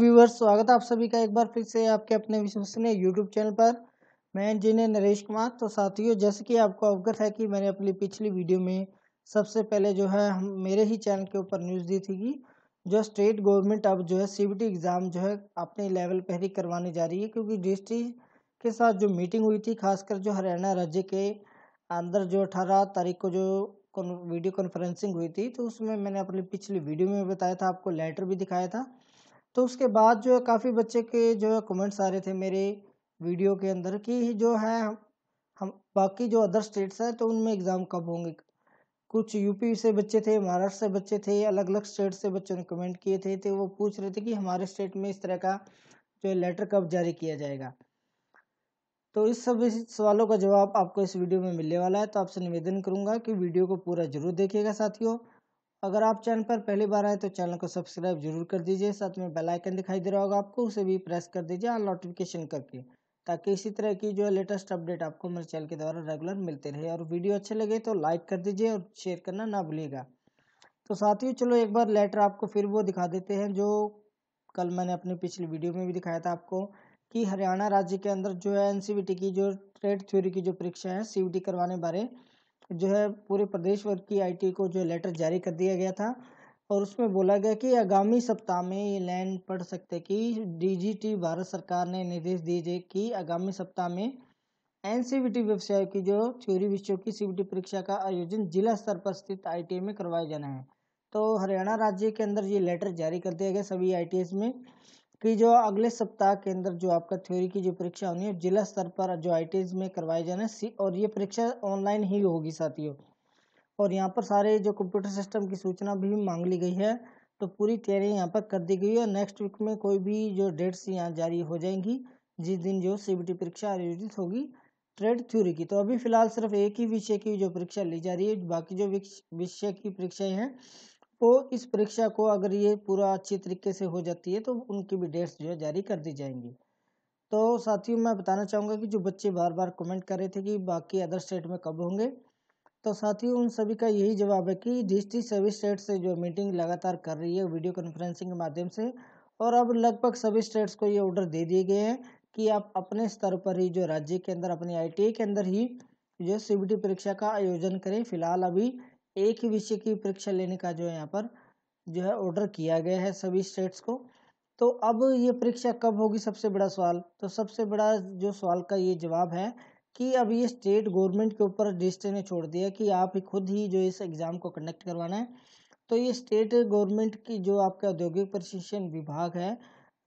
viewers स्वागत है आप सभी का एक बार फिर से आपके अपने विश्वसनीय यूट्यूब चैनल पर मैं इंजीनियर नरेश कुमार तो साथियों जैसे कि आपको अवगत है कि मैंने अपनी पिछली वीडियो में सबसे पहले जो है हम मेरे ही चैनल के ऊपर न्यूज़ दी थी कि जो स्टेट गवर्नमेंट अब जो है सी एग्ज़ाम जो है अपने लेवल पर ही करवाने जा रही है क्योंकि डी के साथ जो मीटिंग हुई थी खासकर जो हरियाणा राज्य के अंदर जो अठारह तारीख को जो वीडियो कॉन्फ्रेंसिंग हुई थी तो उसमें मैंने अपनी पिछली वीडियो में बताया था आपको लेटर भी दिखाया था तो उसके बाद जो है काफ़ी बच्चे के जो है कमेंट्स आ रहे थे मेरे वीडियो के अंदर कि जो है हम बाकी जो अदर स्टेट्स हैं तो उनमें एग्ज़ाम कब होंगे कुछ यूपी से बच्चे थे महाराष्ट्र से बच्चे थे अलग अलग स्टेट से बच्चों ने कमेंट किए थे तो वो पूछ रहे थे कि हमारे स्टेट में इस तरह का जो है लेटर कब जारी किया जाएगा तो इस सब सवालों का जवाब आपको इस वीडियो में मिलने वाला है तो आपसे निवेदन करूंगा कि वीडियो को पूरा जरूर देखिएगा साथियों अगर आप चैनल पर पहली बार आए तो चैनल को सब्सक्राइब जरूर कर दीजिए साथ में बेल आइकन दिखाई दे रहा होगा आपको उसे भी प्रेस कर दीजिए और नोटिफिकेशन करके ताकि इसी तरह की जो है लेटेस्ट अपडेट आपको मेरे चैनल के द्वारा रेगुलर मिलते रहे और वीडियो अच्छे लगे तो लाइक कर दीजिए और शेयर करना ना भूलिएगा तो साथियों चलो एक बार लेटर आपको फिर वो दिखा देते हैं जो कल मैंने अपनी पिछली वीडियो में भी दिखाया था आपको कि हरियाणा राज्य के अंदर जो है एनसीबीटी e की जो ट्रेड थ्योरी की जो परीक्षा है सीबीटी e करवाने बारे जो है पूरे प्रदेश भर की आई को जो लेटर जारी कर दिया गया था और उसमें बोला गया कि आगामी सप्ताह में ये लाइन पढ़ सकते कि डीजीटी भारत सरकार ने निर्देश दिए कि आगामी सप्ताह में एन e व्यवसाय की जो थ्योरी विषयों की सी e परीक्षा का आयोजन जिला स्तर पर स्थित आई में करवाया जाना है तो हरियाणा राज्य के अंदर ये लेटर जारी कर दिया गया सभी आई में कि जो अगले सप्ताह के अंदर जो आपका थ्योरी की जो परीक्षा होनी है जिला स्तर पर जो आई में करवाए जाने सी और ये परीक्षा ऑनलाइन ही होगी साथियों और यहाँ पर सारे जो कंप्यूटर सिस्टम की सूचना भी मांग ली गई है तो पूरी तैयारी यहाँ पर कर दी गई है नेक्स्ट वीक में कोई भी जो डेट्स यहाँ जारी हो जाएंगी जिस दिन जो सीबीटी परीक्षा आयोजित होगी ट्रेड थ्योरी की तो अभी फिलहाल सिर्फ एक ही विषय की जो परीक्षा ली जा रही है बाकी जो विषय की परीक्षाएं हैं वो इस परीक्षा को अगर ये पूरा अच्छी तरीके से हो जाती है तो उनकी भी डेट्स जो है जारी कर दी जाएंगी तो साथियों मैं बताना चाहूँगा कि जो बच्चे बार बार कमेंट कर रहे थे कि बाकी अदर स्टेट में कब होंगे तो साथियों उन सभी का यही जवाब है कि डिस्ट्रिक सभी स्टेट से जो मीटिंग लगातार कर रही है वीडियो कॉन्फ्रेंसिंग के माध्यम से और अब लगभग सभी स्टेट्स को ये ऑर्डर दे दिए गए हैं कि आप अपने स्तर पर ही जो राज्य के अंदर अपने आई के अंदर ही जो सी परीक्षा का आयोजन करें फिलहाल अभी एक ही विषय की परीक्षा लेने का जो है यहाँ पर जो है ऑर्डर किया गया है सभी स्टेट्स को तो अब ये परीक्षा कब होगी सबसे बड़ा सवाल तो सबसे बड़ा जो सवाल का ये जवाब है कि अब ये स्टेट गवर्नमेंट के ऊपर डिस्ट्रिक्ट ने छोड़ दिया कि आप ही खुद ही जो इस एग्ज़ाम को कंडक्ट करवाना है तो ये स्टेट गवर्नमेंट की जो आपका औद्योगिक प्रशिक्षण विभाग है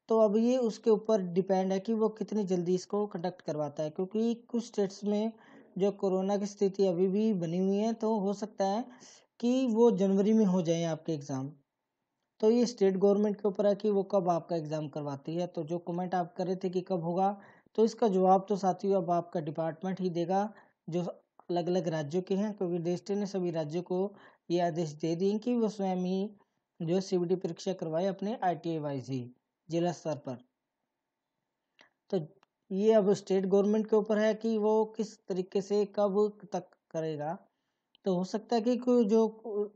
तो अब ये उसके ऊपर डिपेंड है कि वो कितनी जल्दी इसको कंडक्ट करवाता है क्योंकि कुछ स्टेट्स में जो कोरोना की स्थिति अभी भी बनी हुई है तो हो सकता है कि वो जनवरी में हो जाए आपके एग्ज़ाम तो ये स्टेट गवर्नमेंट के ऊपर है कि वो कब आपका एग्ज़ाम करवाती है तो जो कमेंट आप कर रहे थे कि कब होगा तो इसका जवाब तो साथियों अब आपका डिपार्टमेंट ही देगा जो अलग अलग राज्यों के हैं क्योंकि डीएसटी ने सभी राज्यों को ये आदेश दे दिए कि वो स्वयं ही जो सीबीटी परीक्षा करवाए अपने आई टी जिला स्तर पर तो ये अब स्टेट गवर्नमेंट के ऊपर है कि वो किस तरीके से कब तक करेगा तो हो सकता है कि जो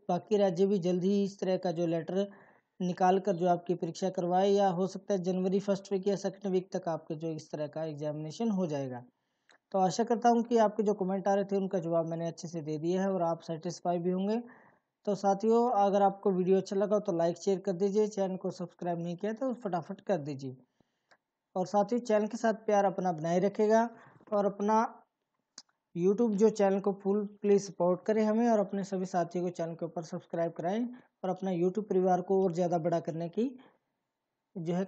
बाकी राज्य भी जल्द ही इस तरह का जो लेटर निकाल कर जो आपकी परीक्षा करवाए या हो सकता है जनवरी फर्स्ट वीक या सेकेंड वीक तक आपके जो इस तरह का एग्जामिनेशन हो जाएगा तो आशा करता हूँ कि आपके जो कमेंट आ रहे थे उनका जवाब मैंने अच्छे से दे दिया है और आप सेटिस्फाई भी होंगे तो साथियों अगर आपको वीडियो अच्छा लगा तो लाइक शेयर कर दीजिए चैनल को सब्सक्राइब नहीं किया तो फटाफट कर दीजिए और साथ ही चैनल के साथ प्यार अपना बनाए रखेगा और अपना यूट्यूब जो चैनल को फुल प्लीज़ सपोर्ट करें हमें और अपने सभी साथियों को चैनल के ऊपर सब्सक्राइब कराएं और अपना यूट्यूब परिवार को और ज़्यादा बड़ा करने की जो है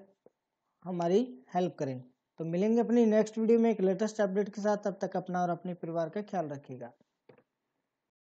हमारी हेल्प करें तो मिलेंगे अपनी नेक्स्ट वीडियो में एक लेटेस्ट अपडेट के साथ तब तक अपना और अपने परिवार का ख्याल रखिएगा